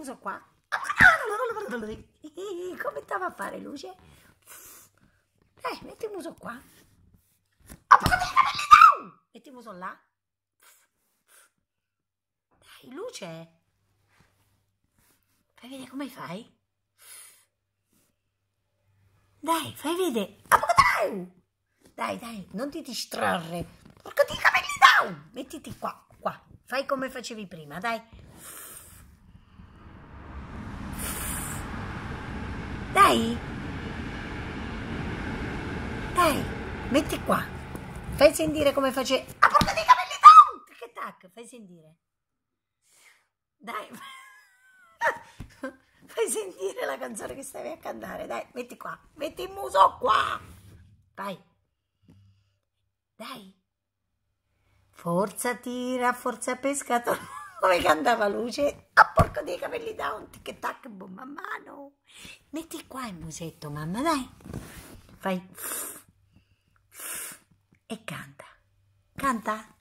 muso qua. Come stava a fare luce? Dai, eh, metti il muso qua. Metti il muso là. Dai, luce. Fai vedere come fai. Dai, fai vedere. Dai, dai, non ti distrarre. Porca di capelli down. Mettiti qua, qua. Fai come facevi prima, dai. Dai! Dai, metti qua. Fai sentire come facevi. A porca dei capelli tanti! Che tac, fai sentire. Dai. fai sentire la canzone che stavi a cantare. Dai, metti qua. Metti il muso qua. Vai. Dai. Forza tira, forza pescatore. Come cantava Luce? A ah, porco dei capelli da un tic tac, boom, mammano. Metti qua il musetto, mamma, dai. Fai. E canta. Canta.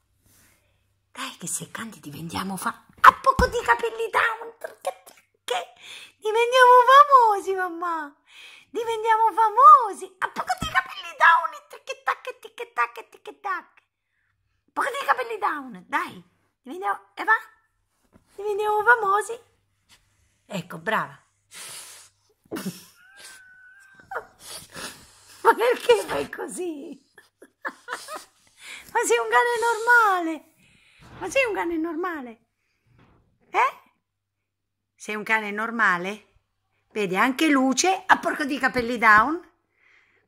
Dai, che se canti diventiamo fa. A poco di capelli down. Che diventiamo famosi, mamma. Diventiamo famosi. A poco di capelli down. Tic tac, tic tac, tic tac. Poco di capelli down. Dai. Diventiamo. E va? diveniamo famosi. Ecco, brava. Ma perché fai così? Ma sei un cane normale. Ma sei un cane normale. Eh? Sei un cane normale? Vedi, anche Luce a porco di capelli down.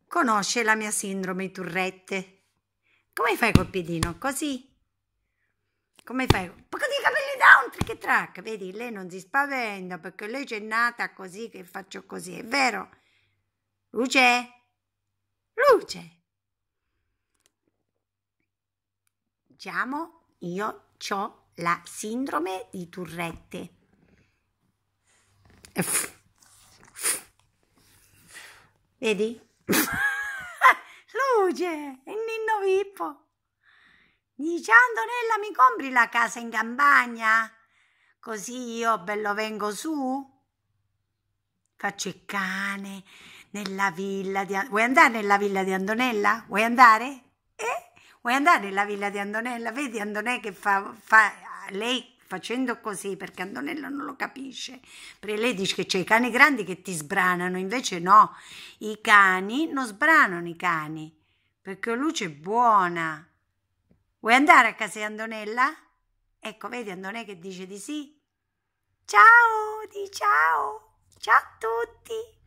Conosce la mia sindrome turrette. Come fai col piedino? Così? Come fai? Porco di capelli da un trick track, vedi, lei non si spaventa perché lei c'è nata così che faccio così, è vero? Luce? Luce! Diciamo, io ho la sindrome di Turrette. Vedi? Luce, è Ninno Vippo. Dice Antonella, mi compri la casa in campagna? Così io bello vengo su? Faccio il cane nella villa di... Vuoi andare nella villa di Antonella? Vuoi andare? Eh? Vuoi andare nella villa di Antonella? Vedi Antonella che fa, fa... Lei facendo così, perché Antonella non lo capisce, perché lei dice che c'è i cani grandi che ti sbranano, invece no, i cani non sbranano i cani, perché luce è buona. Vuoi andare a casa di Andonella? Ecco, vedi Andonella che dice di sì. Ciao, di ciao, ciao a tutti.